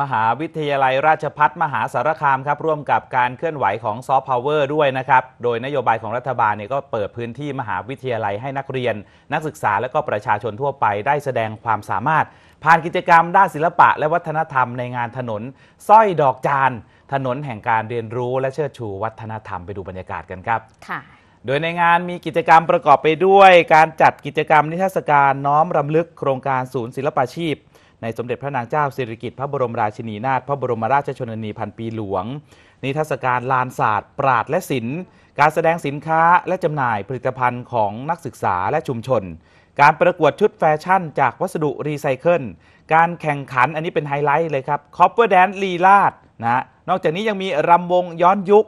มหาวิทยาลัยราชพัฒมหาสารคาม ครับ ร่วมกับการเคลื่อนไหวของซอฟต์พาวเวอร์ด้วยนะครับ โดยนโยบายของรัฐบาลเนี่ยก็เปิดพื้นที่มหาวิทยาลัยให้นักเรียน นักศึกษาและก็ประชาชนทั่วไปได้แสดงความสามารถ ผ่านกิจกรรมด้านศิลปะ และวัฒนธรรมในงานถนนสร้อยดอกจาน ถนนแห่งการเรียนรู้ และเชิดชูวัฒนธรรม ไปดูบรรยากาศกันครับค่ะโดยในงานมีกิจกรรมประกอบไปด้วย การจัดกิจกรรมนิทรรศการน้อมรำลึกโครงการศูนย์ศิลปาชีพในสมเด็จพระนางเจ้าสิริกิติ์พระบรมราชินีนาถพระบรมราชชนนีพันปีหลวงนิทรรศการลานศาสตร์ ปราดและศิลป์การแสดงสินค้าและจำหน่ายผลิตภัณฑ์ของนักศึกษาและชุมชน การประกวดชุดแฟชั่น จากวัสดุรีไซเคิลการแข่งขันอันนี้เป็นไฮไลท์เลยครับคอปเปอร์แดนลีลาดนะนอกจากนี้ยังมีรำวงย้อนยุค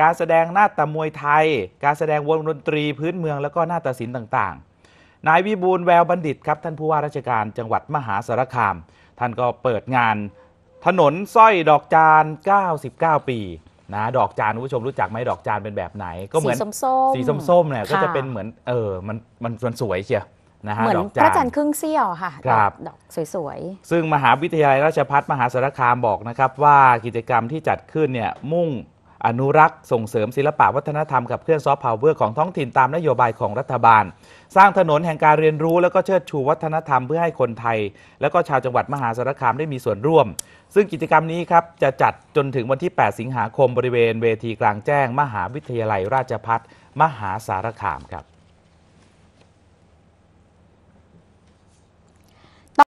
การแสดงหน้าตามวยไทย การแสดงวงดนตรีพื้นเมืองแล้วก็หน้าตาศิลป์ต่างๆนายวิบูลแววบัณฑิตครับท่านผู้ว่าราชการจังหวัดมหาสารคาม ท่านก็เปิดงานถนนสร้อยดอกจาน 99 ปีนะดอกจานผู้ชมรู้จักไหมดอกจานเป็นแบบไหนก็เหมือนสีส้มสีส้มๆเนี่ยก็จะเป็นเหมือนเออมันมันมนสวยเชียวนะฮะดอกจานพระจันทร์ครึ่งเสี้ยวค่ะครับดอกสวยๆซึ่งมหาวิทยาลัยราชภัฏมหาสารคามบอกนะครับว่ากิจกรรมที่จัดขึ้นเนี่ยมุ่งอนุรักษ์ส่งเสริมศิลปะวัฒนธรรมกับเคลื่อนซอฟต์พาวเวอร์ ของท้องถิ่นตามนโยบายของรัฐบาล สร้างถนนแห่งการเรียนรู้และก็เชิดชูวัฒนธรรมเพื่อให้คนไทย และก็ชาวจังหวัดมหาสารคาม ได้มีส่วนร่วม ซึ่งกิจกรรมนี้ครับ จะจัดจนถึงวันที่ 8 สิงหาคมบริเวณเวทีกลางแจ้ง มหาวิทยาลัยราชพัฒมหาสารคามครับ